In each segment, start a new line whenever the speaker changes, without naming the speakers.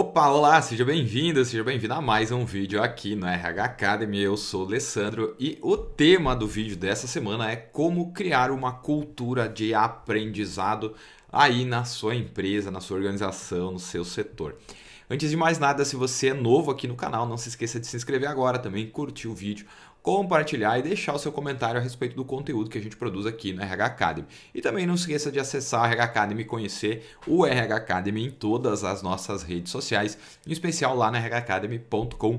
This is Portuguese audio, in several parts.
Opa, olá, seja bem vindo seja bem-vindo a mais um vídeo aqui no RH Academy. Eu sou o Alessandro e o tema do vídeo dessa semana é como criar uma cultura de aprendizado aí na sua empresa, na sua organização, no seu setor. Antes de mais nada, se você é novo aqui no canal, não se esqueça de se inscrever agora também, curtir o vídeo, compartilhar e deixar o seu comentário a respeito do conteúdo que a gente produz aqui no RH Academy. E também não se esqueça de acessar a RH Academy e conhecer o RH Academy em todas as nossas redes sociais, em especial lá na rhacademy.com.br,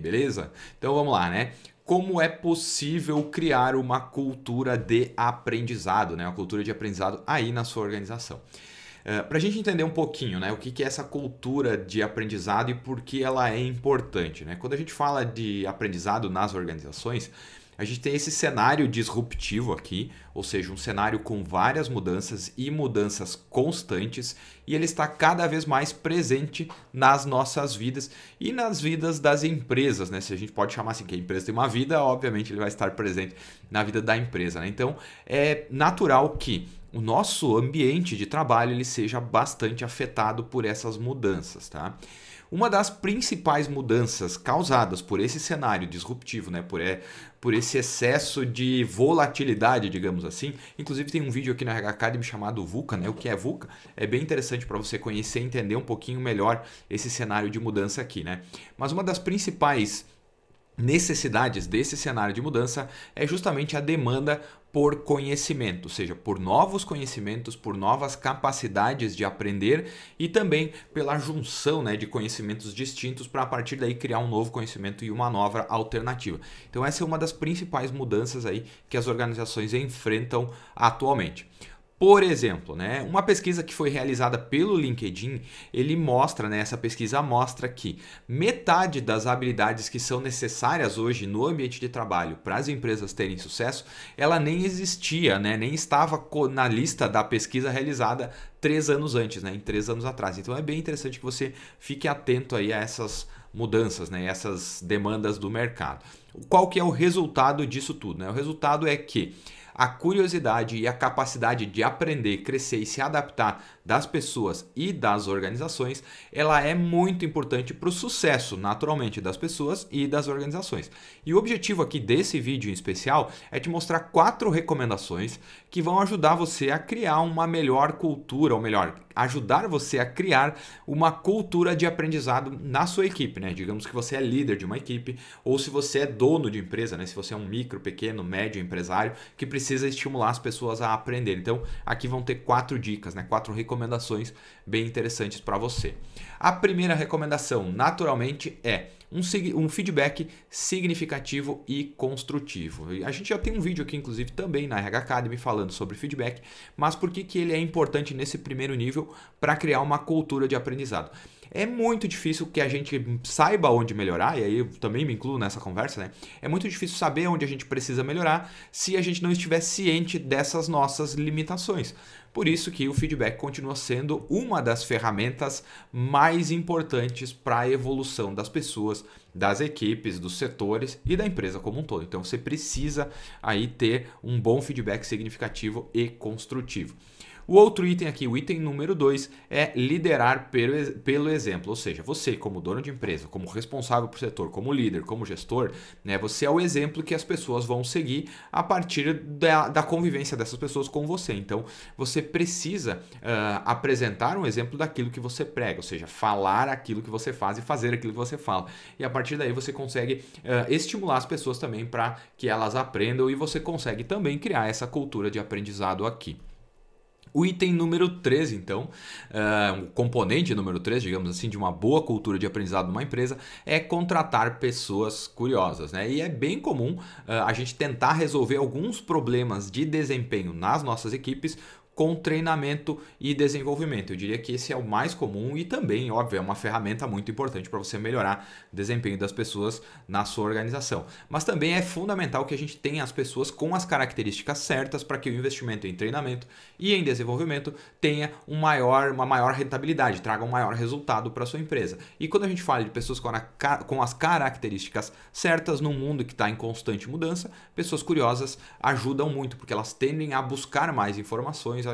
beleza? Então vamos lá, né? como é possível criar uma cultura de aprendizado, né? Uma cultura de aprendizado aí na sua organização. Uh, é, para a gente entender um pouquinho né, o que, que, é essa cultura de aprendizado e por que ela é importante. Né? Quando a gente fala de aprendizado nas organizações, a gente tem esse cenário disruptivo aqui, ou seja, um cenário com várias mudanças e mudanças constantes, e ele está cada vez mais presente nas nossas vidas e nas vidas das empresas, né? Se a gente pode chamar assim, que a empresa tem uma vida, obviamente ele vai estar presente na vida da empresa, né? Então, é natural que o nosso ambiente de trabalho ele seja bastante afetado por essas mudanças, tá? Uma das principais mudanças causadas por esse cenário disruptivo, né, por, é, por esse excesso de volatilidade, digamos assim. Inclusive tem um vídeo aqui na RH Academy chamado VUCA, né? O que é VUCA? É bem interessante para você conhecer e entender um pouquinho melhor esse cenário de mudança aqui, né? Mas uma das principais necessidades desse cenário de mudança é justamente a demanda por conhecimento, ou seja, por novos conhecimentos, por novas capacidades de aprender e também pela junção né, de conhecimentos distintos para a partir daí criar um novo conhecimento e uma nova alternativa. Então essa é uma das principais mudanças aí que as organizações enfrentam atualmente. Por exemplo, né, uma pesquisa que foi realizada pelo LinkedIn, ele mostra, né, essa pesquisa mostra que metade das habilidades que são necessárias hoje no ambiente de trabalho para as empresas terem sucesso, ela nem existia, né, nem estava na lista da pesquisa realizada três anos antes, né, em três anos atrás. Então é bem interessante que você fique atento aí a essas mudanças, né, essas demandas do mercado. Qual que é o resultado disso tudo? Né? O resultado é que a curiosidade e a capacidade de aprender, crescer e se adaptar das pessoas e das organizações, ela é muito importante para o sucesso, naturalmente, das pessoas e das organizações. E o objetivo aqui desse vídeo em especial é te mostrar quatro recomendações que vão ajudar você a criar uma melhor cultura, ou melhor, ajudar você a criar uma cultura de aprendizado na sua equipe, né? Digamos que você é líder de uma equipe ou se você é dono de empresa, né? Se você é um micro, pequeno, médio empresário que precisa estimular as pessoas a aprender. Então, aqui vão ter quatro dicas, né? Quatro recomendações recomendações bem interessantes para você. A primeira recomendação, naturalmente, é um, um, feedback significativo e construtivo. A gente já tem um vídeo aqui, inclusive, também na RH Academy falando sobre feedback, mas por que, que ele é importante nesse primeiro nível para criar uma cultura de aprendizado? É muito difícil que a gente saiba onde melhorar, e aí eu também me incluo nessa conversa, né? É muito difícil saber onde a gente precisa melhorar se a gente não estiver ciente dessas nossas limitações. Por isso que o feedback continua sendo uma das ferramentas mais importantes para a evolução das pessoas, das equipes, dos setores e da empresa como um todo. Então você precisa aí ter um bom feedback significativo e construtivo. O outro item aqui, o item número 2, é liderar pelo, pelo exemplo. Ou seja, você, como dono de empresa, como responsável por setor, como líder, como gestor, né, você é o exemplo que as pessoas vão seguir a partir da, da convivência dessas pessoas com você. Então, você precisa uh, apresentar um exemplo daquilo que você prega, ou seja, falar aquilo que você faz e fazer aquilo que você fala. E a partir daí você consegue uh, estimular as pessoas também para que elas aprendam e você consegue também criar essa cultura de aprendizado aqui. O item número 13, então, uh, o componente número 3, digamos assim, de uma boa cultura de aprendizado numa empresa é contratar pessoas curiosas, né? E é bem comum ah, a gente tentar resolver alguns problemas de desempenho nas nossas equipes com treinamento e desenvolvimento. Eu diria que esse é o mais comum e também, óbvio, é uma ferramenta muito importante para você melhorar o desempenho das pessoas na sua organização. Mas também é fundamental que a gente tenha as pessoas com as características certas para que o investimento em treinamento e em desenvolvimento tenha um maior, uma maior rentabilidade, traga um maior resultado para sua empresa. E quando a gente fala de pessoas com, a, com as características certas num mundo que está em constante mudança, pessoas curiosas ajudam muito porque elas tendem a buscar mais informações,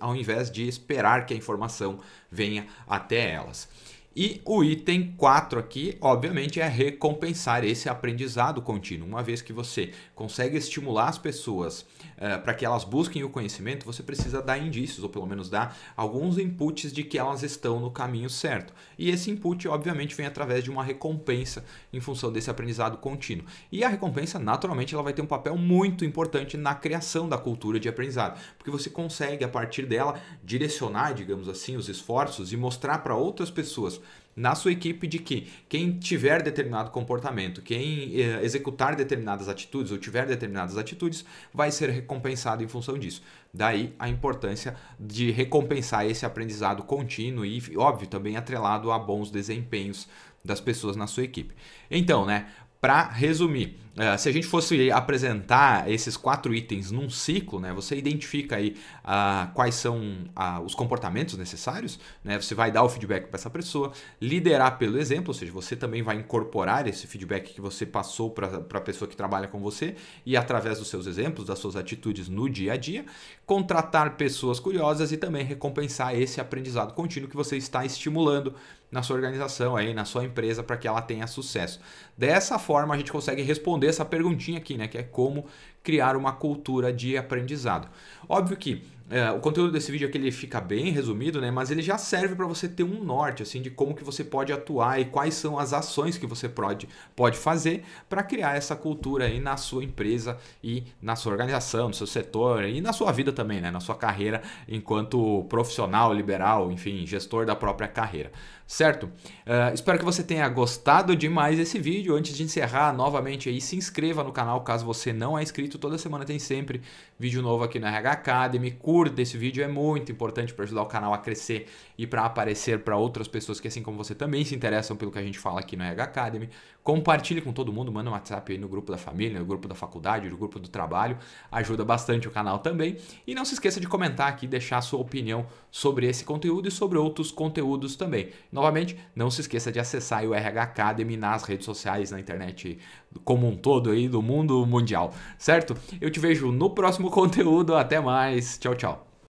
ao invés de, esperar que a informação venha até elas. E o item 4 aqui, obviamente, é recompensar esse aprendizado contínuo. Uma vez que você consegue estimular as pessoas uh, para que elas busquem o conhecimento, você precisa dar indícios, ou pelo menos dar alguns inputs de que elas estão no caminho certo. E esse input, obviamente, vem através de uma recompensa em função desse aprendizado contínuo. E a recompensa, naturalmente, ela vai ter um papel muito importante na criação da cultura de aprendizado, porque você consegue, a partir dela, direcionar, digamos assim, os esforços e mostrar para outras pessoas na sua equipe de que quem tiver determinado comportamento, quem eh, executar determinadas atitudes ou tiver determinadas atitudes, vai ser recompensado em função disso. Daí a importância de recompensar esse aprendizado contínuo e, óbvio, também atrelado a bons desempenhos das pessoas na sua equipe. Então, né, para resumir, é, se a gente fosse apresentar esses quatro itens num ciclo, né, você identifica aí uh, quais são uh, os comportamentos necessários, né, você vai dar o feedback para essa pessoa, liderar pelo exemplo, ou seja, você também vai incorporar esse feedback que você passou para a pessoa que trabalha com você e através dos seus exemplos, das suas atitudes no dia a dia, contratar pessoas curiosas e também recompensar esse aprendizado contínuo que você está estimulando na sua organização, aí, na sua empresa, para que ela tenha sucesso. Dessa forma, a gente consegue responder responder essa perguntinha aqui, né? Que é como criar uma cultura de aprendizado. Óbvio que é, o conteúdo desse vídeo aqui ele fica bem resumido, né? Mas ele já serve para você ter um norte assim de como que você pode atuar e quais são as ações que você pode, pode fazer para criar essa cultura aí na sua empresa e na sua organização, no seu setor e na sua vida também, né? Na sua carreira enquanto profissional, liberal, enfim, gestor da própria carreira, certo? Uh, espero que você tenha gostado demais desse vídeo. Antes de encerrar, novamente aí se inscreva no canal caso você não é inscrito Toda semana tem sempre vídeo novo aqui na RH Academy. Curta esse vídeo, é muito importante para ajudar o canal a crescer e para aparecer para outras pessoas que, assim como você, também se interessam pelo que a gente fala aqui na RH Academy. Compartilhe com todo mundo, manda um WhatsApp aí no grupo da família, no grupo da faculdade, no grupo do trabalho. Ajuda bastante o canal também. E não se esqueça de comentar aqui, deixar a sua opinião sobre esse conteúdo e sobre outros conteúdos também. Novamente, não se esqueça de acessar o RH Academy nas redes sociais, na internet como um todo aí do mundo mundial, certo? Eu te vejo no próximo conteúdo, até mais, tchau, tchau.